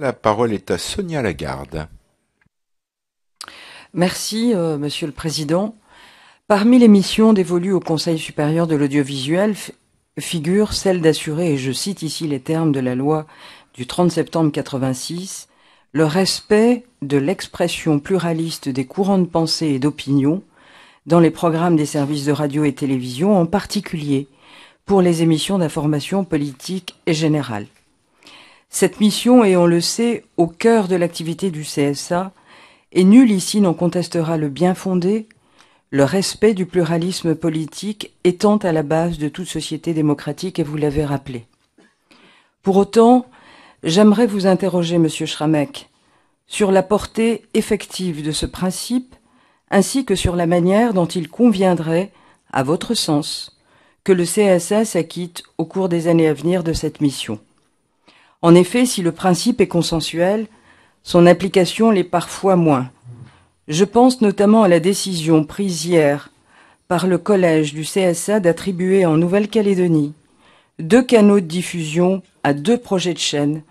La parole est à Sonia Lagarde. Merci, euh, Monsieur le Président. Parmi les missions dévolues au Conseil supérieur de l'audiovisuel figure celle d'assurer, et je cite ici les termes de la loi du 30 septembre 86, le respect de l'expression pluraliste des courants de pensée et d'opinion dans les programmes des services de radio et télévision, en particulier pour les émissions d'information politique et générale. Cette mission est, on le sait, au cœur de l'activité du CSA, et nul ici n'en contestera le bien fondé, le respect du pluralisme politique étant à la base de toute société démocratique, et vous l'avez rappelé. Pour autant, j'aimerais vous interroger, Monsieur Schrammeck, sur la portée effective de ce principe, ainsi que sur la manière dont il conviendrait, à votre sens, que le CSA s'acquitte au cours des années à venir de cette mission. En effet, si le principe est consensuel, son application l'est parfois moins. Je pense notamment à la décision prise hier par le collège du CSA d'attribuer en Nouvelle-Calédonie deux canaux de diffusion à deux projets de chaîne,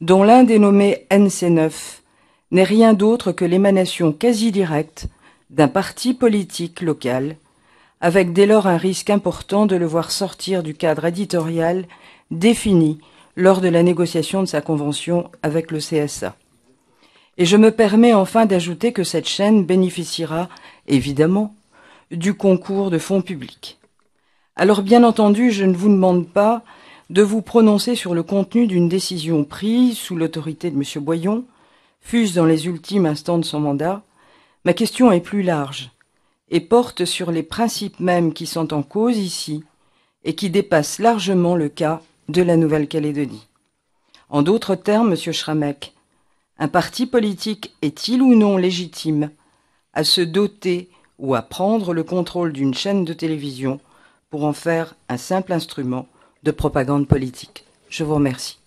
dont l'un dénommé NC9 n'est rien d'autre que l'émanation quasi directe d'un parti politique local, avec dès lors un risque important de le voir sortir du cadre éditorial défini lors de la négociation de sa convention avec le CSA. Et je me permets enfin d'ajouter que cette chaîne bénéficiera, évidemment, du concours de fonds publics. Alors bien entendu, je ne vous demande pas de vous prononcer sur le contenu d'une décision prise sous l'autorité de M. Boyon, fût-ce dans les ultimes instants de son mandat. Ma question est plus large et porte sur les principes mêmes qui sont en cause ici et qui dépassent largement le cas de la Nouvelle-Calédonie. En d'autres termes, Monsieur Schramek, un parti politique est-il ou non légitime à se doter ou à prendre le contrôle d'une chaîne de télévision pour en faire un simple instrument de propagande politique Je vous remercie.